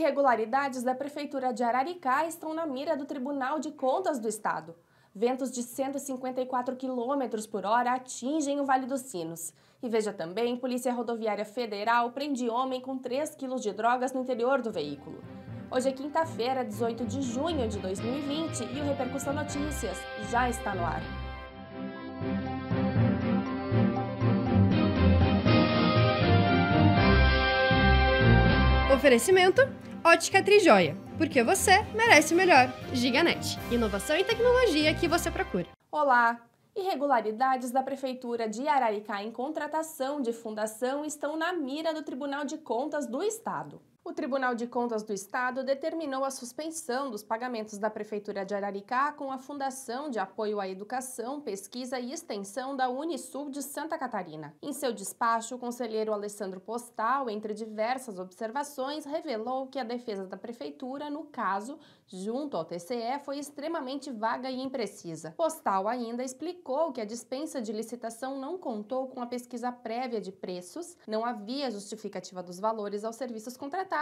Irregularidades da Prefeitura de Araricá estão na mira do Tribunal de Contas do Estado. Ventos de 154 km por hora atingem o Vale dos Sinos. E veja também, Polícia Rodoviária Federal prende homem com 3 quilos de drogas no interior do veículo. Hoje é quinta-feira, 18 de junho de 2020 e o Repercussão Notícias já está no ar. Oferecimento Ótica Trijoia, porque você merece o melhor. Giganet, inovação e tecnologia que você procura. Olá! Irregularidades da Prefeitura de Araricá em contratação de fundação estão na mira do Tribunal de Contas do Estado o Tribunal de Contas do Estado determinou a suspensão dos pagamentos da Prefeitura de Araricá com a Fundação de Apoio à Educação, Pesquisa e Extensão da Unisul de Santa Catarina. Em seu despacho, o conselheiro Alessandro Postal, entre diversas observações, revelou que a defesa da Prefeitura, no caso, junto ao TCE, foi extremamente vaga e imprecisa. Postal ainda explicou que a dispensa de licitação não contou com a pesquisa prévia de preços, não havia justificativa dos valores aos serviços contratados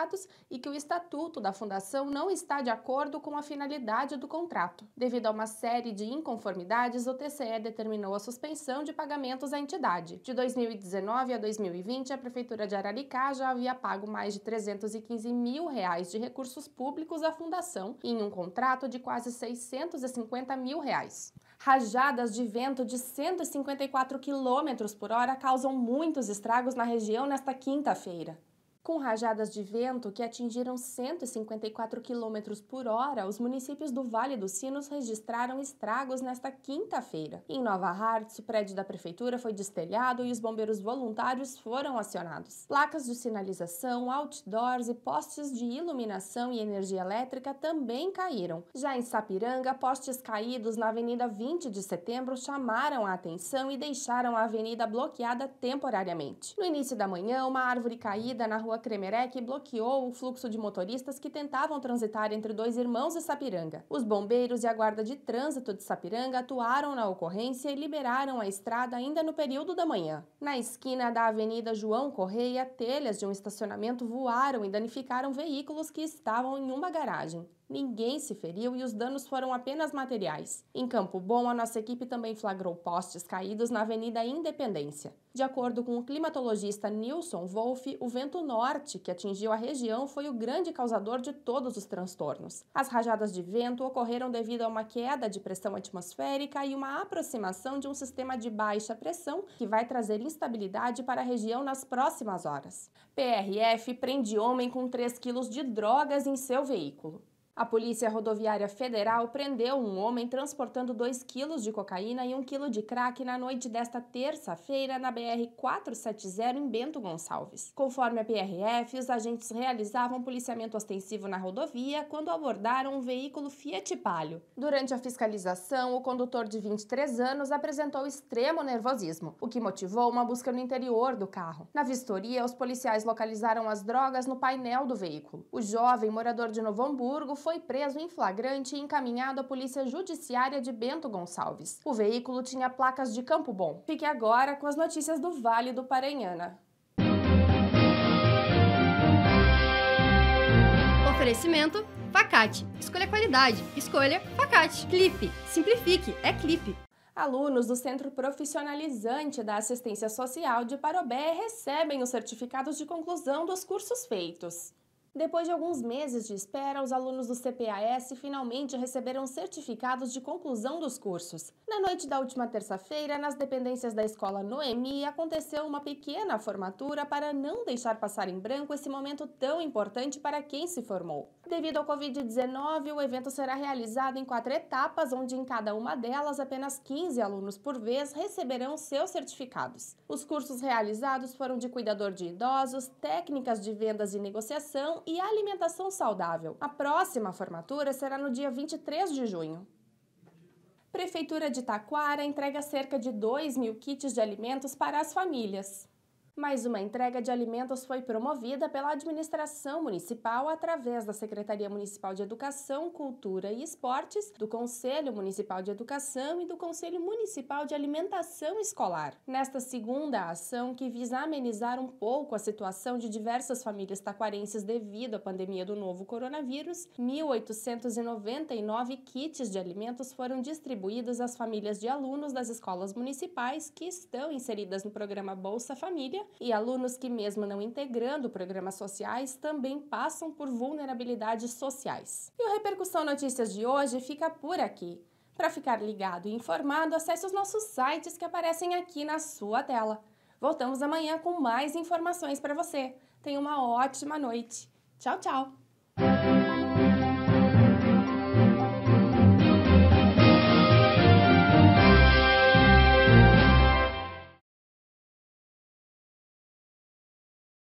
e que o estatuto da fundação não está de acordo com a finalidade do contrato. Devido a uma série de inconformidades, o TCE determinou a suspensão de pagamentos à entidade. De 2019 a 2020, a Prefeitura de Araricá já havia pago mais de 315 mil reais de recursos públicos à fundação em um contrato de quase 650 mil reais. Rajadas de vento de 154 km por hora causam muitos estragos na região nesta quinta-feira. Com rajadas de vento que atingiram 154 km por hora, os municípios do Vale dos Sinos registraram estragos nesta quinta-feira. Em Nova Hartz, o prédio da prefeitura foi destelhado e os bombeiros voluntários foram acionados. Placas de sinalização, outdoors e postes de iluminação e energia elétrica também caíram. Já em Sapiranga, postes caídos na Avenida 20 de Setembro chamaram a atenção e deixaram a avenida bloqueada temporariamente. No início da manhã, uma árvore caída na rua rua Cremerec bloqueou o fluxo de motoristas que tentavam transitar entre dois irmãos e Sapiranga. Os bombeiros e a guarda de trânsito de Sapiranga atuaram na ocorrência e liberaram a estrada ainda no período da manhã. Na esquina da Avenida João Correia, telhas de um estacionamento voaram e danificaram veículos que estavam em uma garagem. Ninguém se feriu e os danos foram apenas materiais. Em Campo Bom, a nossa equipe também flagrou postes caídos na Avenida Independência. De acordo com o climatologista Nilson Wolff, o vento norte que atingiu a região foi o grande causador de todos os transtornos. As rajadas de vento ocorreram devido a uma queda de pressão atmosférica e uma aproximação de um sistema de baixa pressão que vai trazer instabilidade para a região nas próximas horas. PRF prende homem com 3 quilos de drogas em seu veículo. A Polícia Rodoviária Federal prendeu um homem transportando 2 quilos de cocaína e 1 quilo de crack na noite desta terça-feira na BR-470 em Bento Gonçalves. Conforme a PRF, os agentes realizavam policiamento ostensivo na rodovia quando abordaram um veículo Fiat Palio. Durante a fiscalização, o condutor de 23 anos apresentou extremo nervosismo, o que motivou uma busca no interior do carro. Na vistoria, os policiais localizaram as drogas no painel do veículo. O jovem morador de Novo Hamburgo foi preso em flagrante e encaminhado à Polícia Judiciária de Bento Gonçalves. O veículo tinha placas de Campo Bom. Fique agora com as notícias do Vale do Paranhana. Oferecimento Facate. Escolha qualidade. Escolha Facate. Clipe. Simplifique. É clipe. Alunos do Centro Profissionalizante da Assistência Social de Parobé recebem os certificados de conclusão dos cursos feitos. Depois de alguns meses de espera, os alunos do CPAS finalmente receberam certificados de conclusão dos cursos. Na noite da última terça-feira, nas dependências da escola Noemi, aconteceu uma pequena formatura para não deixar passar em branco esse momento tão importante para quem se formou. Devido ao Covid-19, o evento será realizado em quatro etapas, onde em cada uma delas apenas 15 alunos por vez receberão seus certificados. Os cursos realizados foram de cuidador de idosos, técnicas de vendas e negociação e alimentação saudável. A próxima formatura será no dia 23 de junho. Prefeitura de Taquara entrega cerca de 2 mil kits de alimentos para as famílias. Mais uma entrega de alimentos foi promovida pela administração municipal através da Secretaria Municipal de Educação, Cultura e Esportes, do Conselho Municipal de Educação e do Conselho Municipal de Alimentação Escolar. Nesta segunda ação, que visa amenizar um pouco a situação de diversas famílias taquarenses devido à pandemia do novo coronavírus, 1.899 kits de alimentos foram distribuídos às famílias de alunos das escolas municipais que estão inseridas no programa Bolsa Família e alunos que, mesmo não integrando programas sociais, também passam por vulnerabilidades sociais. E o Repercussão Notícias de hoje fica por aqui. Para ficar ligado e informado, acesse os nossos sites que aparecem aqui na sua tela. Voltamos amanhã com mais informações para você. Tenha uma ótima noite. Tchau, tchau!